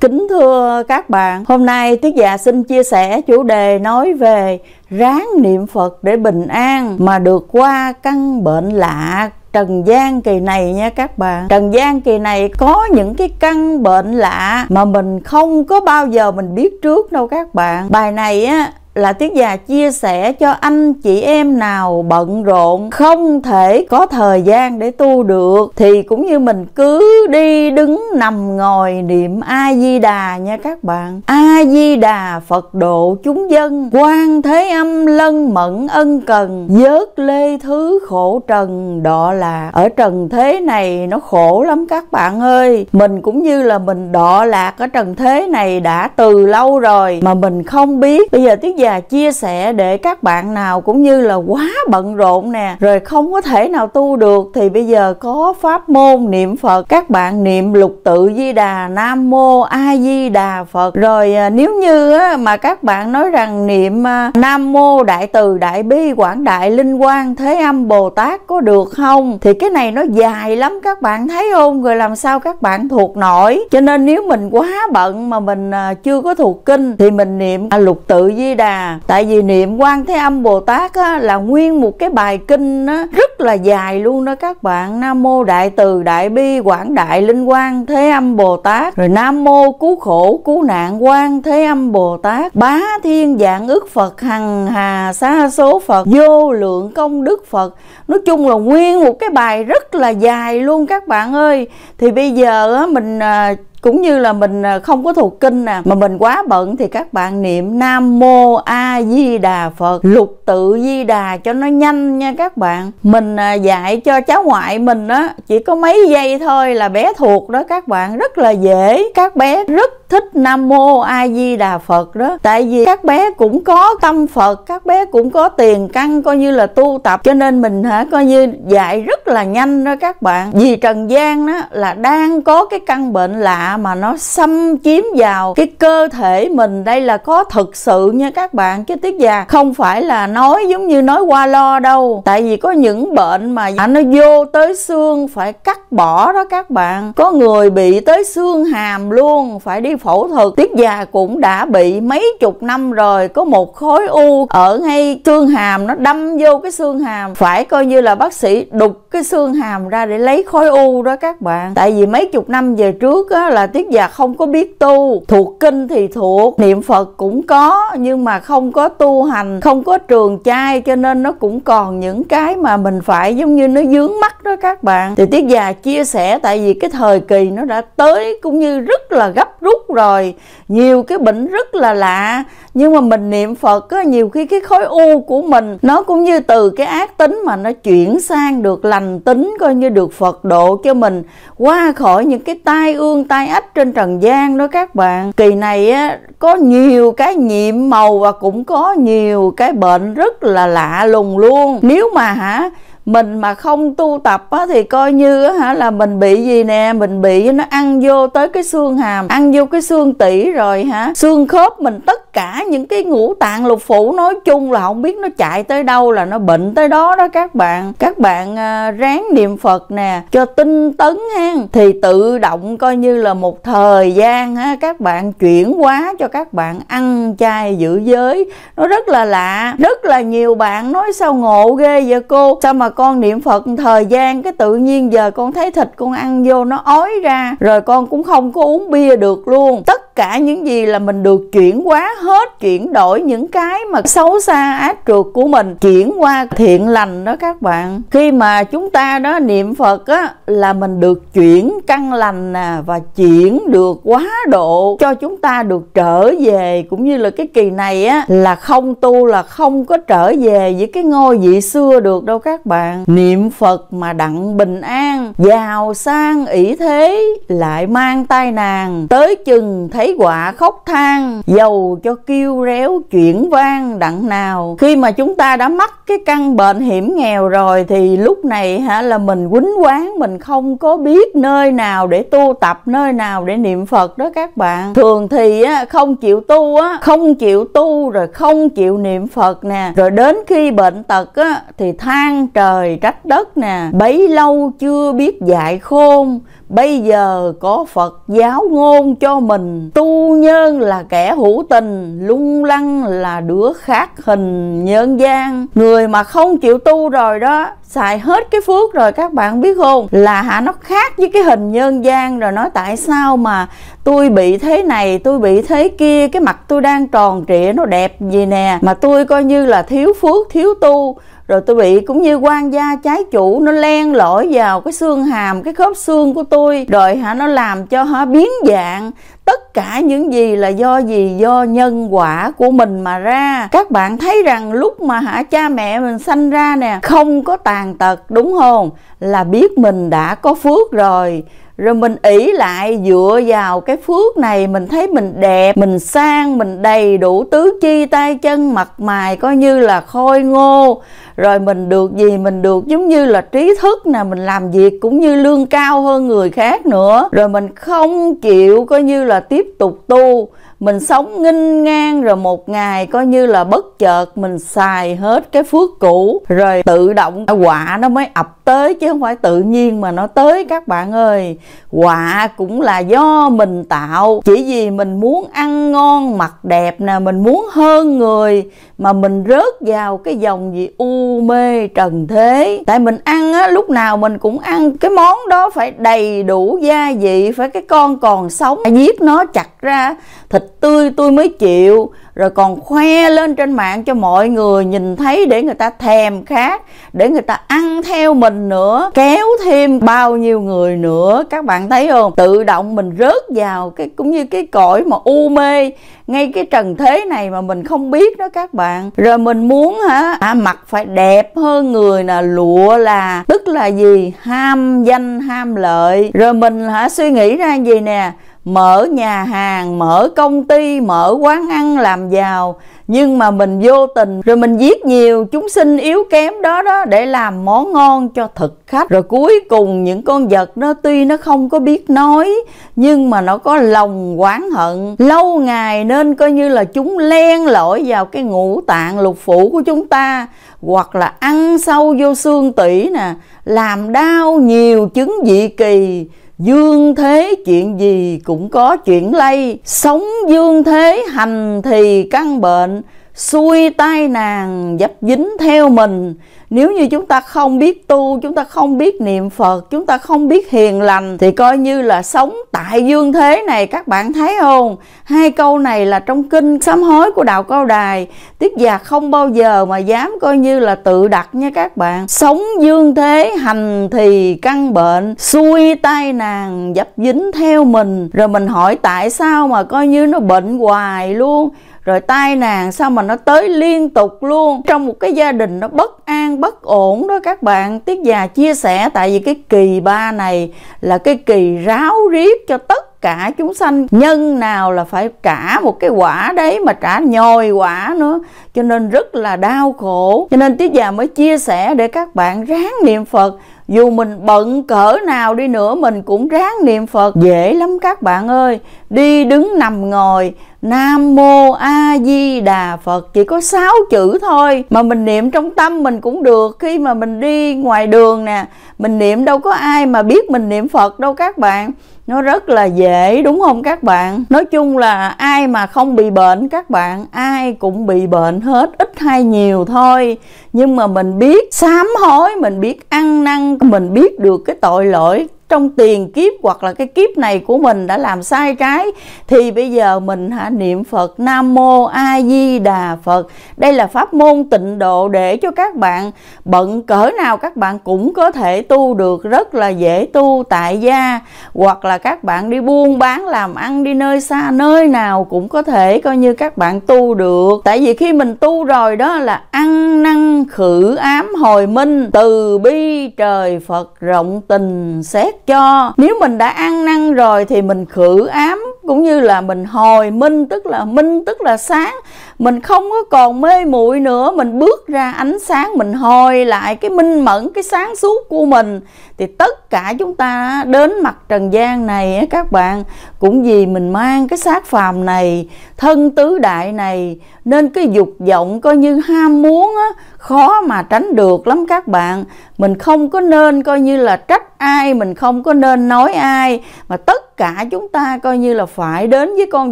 Kính thưa các bạn, hôm nay Tuyết Dạ xin chia sẻ chủ đề nói về ráng niệm Phật để bình an mà được qua căn bệnh lạ Trần gian kỳ này nha các bạn Trần gian kỳ này có những cái căn bệnh lạ Mà mình không có bao giờ mình biết trước đâu các bạn Bài này á là Tiết Già chia sẻ cho anh chị em nào bận rộn không thể có thời gian để tu được thì cũng như mình cứ đi đứng nằm ngồi niệm A Di Đà nha các bạn. A Di Đà Phật độ chúng dân, quan thế âm lân mẫn ân cần, vớt lê thứ khổ trần đọ lạc ở trần thế này nó khổ lắm các bạn ơi. Mình cũng như là mình đọ lạc ở trần thế này đã từ lâu rồi mà mình không biết. Bây giờ Tiết và chia sẻ để các bạn nào cũng như là quá bận rộn nè rồi không có thể nào tu được thì bây giờ có pháp môn niệm phật các bạn niệm lục tự di đà nam mô a di đà phật rồi à, nếu như mà các bạn nói rằng niệm à, nam mô đại từ đại bi quảng đại linh quang thế âm bồ tát có được không thì cái này nó dài lắm các bạn thấy không rồi làm sao các bạn thuộc nổi cho nên nếu mình quá bận mà mình à, chưa có thuộc kinh thì mình niệm lục tự di đà À. tại vì niệm quan thế âm bồ tát á, là nguyên một cái bài kinh á, rất là dài luôn đó các bạn nam mô đại từ đại bi quảng đại linh quan thế âm bồ tát rồi nam mô cứu khổ cứu nạn quan thế âm bồ tát bá thiên dạng ước phật hằng hà xa số phật vô lượng công đức phật nói chung là nguyên một cái bài rất là dài luôn các bạn ơi thì bây giờ á, mình à, cũng như là mình à, không có thuộc kinh nè mà mình quá bận thì các bạn niệm nam mô a di đà phật lục tự di đà cho nó nhanh nha các bạn mình à, dạy cho cháu ngoại mình á chỉ có mấy giây thôi là bé thuộc đó các bạn rất là dễ các bé rất thích nam mô a di đà phật đó tại vì các bé cũng có tâm phật các bé cũng có tiền căn coi như là tu tập cho nên mình hả coi như dạy rất là nhanh đó các bạn vì trần gian đó là đang có cái căn bệnh lạ mà nó xâm chiếm vào cái cơ thể mình đây là có thực sự nha các bạn chứ tiết già không phải là nói giống như nói qua lo đâu tại vì có những bệnh mà nó vô tới xương phải cắt bỏ đó các bạn có người bị tới xương hàm luôn phải đi phẫu thuật tiết già cũng đã bị mấy chục năm rồi có một khối u ở ngay xương hàm nó đâm vô cái xương hàm phải coi như là bác sĩ đục cái xương hàm ra để lấy khối u đó các bạn tại vì mấy chục năm về trước á, là tiết già không có biết tu thuộc kinh thì thuộc niệm phật cũng có nhưng mà không có tu hành không có trường trai cho nên nó cũng còn những cái mà mình phải giống như nó dướng mắt đó các bạn thì tiết già chia sẻ tại vì cái thời kỳ nó đã tới cũng như rất là gấp rút rồi nhiều cái bệnh rất là lạ nhưng mà mình niệm phật có nhiều khi cái khối u của mình nó cũng như từ cái ác tính mà nó chuyển sang được lành tính coi như được phật độ cho mình qua khỏi những cái tai ương tai ách trên trần gian đó các bạn kỳ này á có nhiều cái nhiệm màu và cũng có nhiều cái bệnh rất là lạ lùng luôn nếu mà hả mình mà không tu tập á, thì coi như á, hả là mình bị gì nè mình bị nó ăn vô tới cái xương hàm ăn vô cái xương tỉ rồi hả xương khớp mình tất cả những cái ngũ tạng lục phủ nói chung là không biết nó chạy tới đâu là nó bệnh tới đó đó các bạn các bạn à, ráng niệm phật nè cho tinh tấn ha thì tự động coi như là một thời gian ha các bạn chuyển hóa cho các bạn ăn chay giữ giới nó rất là lạ rất là nhiều bạn nói sao ngộ ghê vậy cô sao mà con niệm phật thời gian cái tự nhiên giờ con thấy thịt con ăn vô nó ói ra rồi con cũng không có uống bia được luôn tất cả những gì là mình được chuyển hóa hết chuyển đổi những cái mà xấu xa ác trượt của mình chuyển qua thiện lành đó các bạn khi mà chúng ta đó niệm phật á là mình được chuyển căn lành nè và chuyển được quá độ cho chúng ta được trở về cũng như là cái kỳ này á là không tu là không có trở về với cái ngôi vị xưa được đâu các bạn niệm phật mà đặng bình an giàu sang ỷ thế lại mang tai nàng tới chừng thấy quả khóc than dầu cho kêu réo chuyển vang đặng nào khi mà chúng ta đã mắc cái căn bệnh hiểm nghèo rồi thì lúc này hả là mình quýnh quán mình không có biết nơi nào để tu tập nơi nào để niệm phật đó các bạn thường thì á, không chịu tu á không chịu tu rồi không chịu niệm phật nè rồi đến khi bệnh tật á thì than trời trách đất nè bấy lâu chưa biết dạy khôn bây giờ có phật giáo ngôn cho mình tu nhân là kẻ hữu tình lung lăng là đứa khác hình nhân gian người mà không chịu tu rồi đó xài hết cái phước rồi các bạn biết không là hả nó khác với cái hình nhân gian rồi nói tại sao mà tôi bị thế này tôi bị thế kia cái mặt tôi đang tròn trịa nó đẹp gì nè mà tôi coi như là thiếu phước thiếu tu rồi tôi bị cũng như quan gia trái chủ nó len lỏi vào cái xương hàm cái khớp xương của tôi rồi hả nó làm cho hả biến dạng tất cả những gì là do gì do nhân quả của mình mà ra các bạn thấy rằng lúc mà hả cha mẹ mình sanh ra nè không có tàn tật đúng không là biết mình đã có phước rồi rồi mình ỷ lại dựa vào cái phước này mình thấy mình đẹp mình sang mình đầy đủ tứ chi tay chân mặt mày coi như là khôi ngô rồi mình được gì mình được giống như là trí thức nè mình làm việc cũng như lương cao hơn người khác nữa rồi mình không chịu coi như là tiếp tục tu mình sống nghinh ngang rồi một ngày coi như là bất chợt mình xài hết cái phước cũ rồi tự động quả nó mới ập tới chứ không phải tự nhiên mà nó tới các bạn ơi quả cũng là do mình tạo chỉ vì mình muốn ăn ngon mặc đẹp nè mình muốn hơn người mà mình rớt vào cái dòng gì u mê trần thế tại mình ăn á lúc nào mình cũng ăn cái món đó phải đầy đủ gia vị phải cái con còn sống giết nó chặt ra thịt tươi tôi mới chịu rồi còn khoe lên trên mạng cho mọi người nhìn thấy để người ta thèm khát để người ta ăn theo mình nữa kéo thêm bao nhiêu người nữa các bạn thấy không tự động mình rớt vào cái cũng như cái cõi mà u mê ngay cái trần thế này mà mình không biết đó các bạn rồi mình muốn hả à, mặt phải đẹp hơn người là lụa là tức là gì ham danh ham lợi rồi mình hả suy nghĩ ra gì nè mở nhà hàng mở công ty mở quán ăn làm giàu nhưng mà mình vô tình rồi mình giết nhiều chúng sinh yếu kém đó đó để làm món ngon cho thực khách rồi cuối cùng những con vật nó tuy nó không có biết nói nhưng mà nó có lòng oán hận lâu ngày nên coi như là chúng len lỏi vào cái ngũ tạng lục phủ của chúng ta hoặc là ăn sâu vô xương tủy nè làm đau nhiều chứng dị kỳ Dương thế chuyện gì cũng có chuyện lây Sống dương thế hành thì căn bệnh xuôi tai nàng dập dính theo mình nếu như chúng ta không biết tu chúng ta không biết niệm phật chúng ta không biết hiền lành thì coi như là sống tại dương thế này các bạn thấy không hai câu này là trong kinh sám hối của đạo cao đài tiết già không bao giờ mà dám coi như là tự đặt nha các bạn sống dương thế hành thì căn bệnh xuôi tai nàng dập dính theo mình rồi mình hỏi tại sao mà coi như nó bệnh hoài luôn rồi tai nạn sao mà nó tới liên tục luôn trong một cái gia đình nó bất an bất ổn đó các bạn tiết già chia sẻ tại vì cái kỳ ba này là cái kỳ ráo riết cho tất cả chúng sanh nhân nào là phải trả một cái quả đấy mà trả nhồi quả nữa cho nên rất là đau khổ cho nên tiết già mới chia sẻ để các bạn ráng niệm phật dù mình bận cỡ nào đi nữa mình cũng ráng niệm Phật Dễ lắm các bạn ơi Đi đứng nằm ngồi Nam Mô A Di Đà Phật Chỉ có 6 chữ thôi Mà mình niệm trong tâm mình cũng được Khi mà mình đi ngoài đường nè Mình niệm đâu có ai mà biết mình niệm Phật đâu các bạn nó rất là dễ đúng không các bạn nói chung là ai mà không bị bệnh các bạn ai cũng bị bệnh hết ít hay nhiều thôi nhưng mà mình biết sám hối mình biết ăn năn mình biết được cái tội lỗi trong tiền kiếp hoặc là cái kiếp này của mình đã làm sai trái thì bây giờ mình hả niệm Phật Nam mô A Di Đà Phật. Đây là pháp môn tịnh độ để cho các bạn bận cỡ nào các bạn cũng có thể tu được rất là dễ tu tại gia hoặc là các bạn đi buôn bán làm ăn đi nơi xa nơi nào cũng có thể coi như các bạn tu được. Tại vì khi mình tu rồi đó là ăn năng khử ám hồi minh từ bi trời Phật rộng tình xét cho nếu mình đã ăn năn rồi thì mình khử ám cũng như là mình hồi minh tức là minh tức là sáng mình không có còn mê muội nữa mình bước ra ánh sáng mình hồi lại cái minh mẫn cái sáng suốt của mình thì tất cả chúng ta đến mặt trần gian này các bạn cũng vì mình mang cái xác phàm này thân tứ đại này nên cái dục vọng coi như ham muốn á, khó mà tránh được lắm các bạn mình không có nên coi như là trách ai mình không có nên nói ai mà tất cả chúng ta coi như là phải đến với con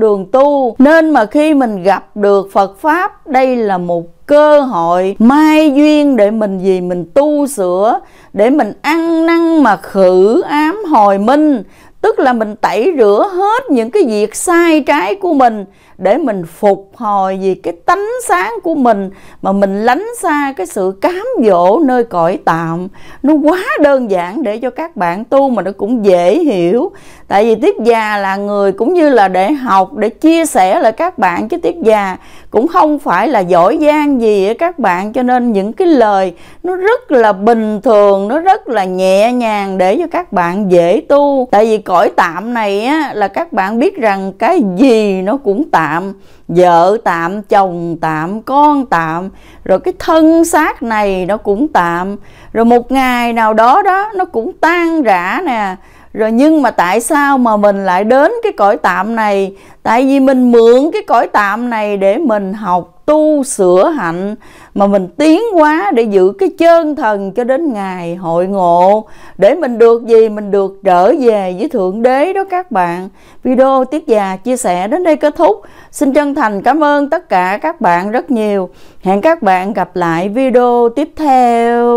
đường tu nên mà khi mình gặp được Phật Pháp Đây là một cơ hội mai duyên để mình gì mình tu sửa Để mình ăn năn mà khử ám hồi minh Tức là mình tẩy rửa hết những cái việc sai trái của mình Để mình phục hồi vì cái tánh sáng của mình Mà mình lánh xa cái sự cám dỗ nơi cõi tạm Nó quá đơn giản để cho các bạn tu mà nó cũng dễ hiểu Tại vì tiếp Già là người cũng như là để học, để chia sẻ lại các bạn Chứ tiếp Già cũng không phải là giỏi giang gì á các bạn cho nên những cái lời nó rất là bình thường nó rất là nhẹ nhàng để cho các bạn dễ tu tại vì cõi tạm này á là các bạn biết rằng cái gì nó cũng tạm vợ tạm chồng tạm con tạm rồi cái thân xác này nó cũng tạm rồi một ngày nào đó đó nó cũng tan rã nè rồi nhưng mà tại sao mà mình lại đến cái cõi tạm này tại vì mình mượn cái cõi tạm này để mình học tu sửa hạnh mà mình tiến hóa để giữ cái chân thần cho đến ngày hội ngộ để mình được gì mình được trở về với thượng đế đó các bạn video tiết già chia sẻ đến đây kết thúc xin chân thành cảm ơn tất cả các bạn rất nhiều hẹn các bạn gặp lại video tiếp theo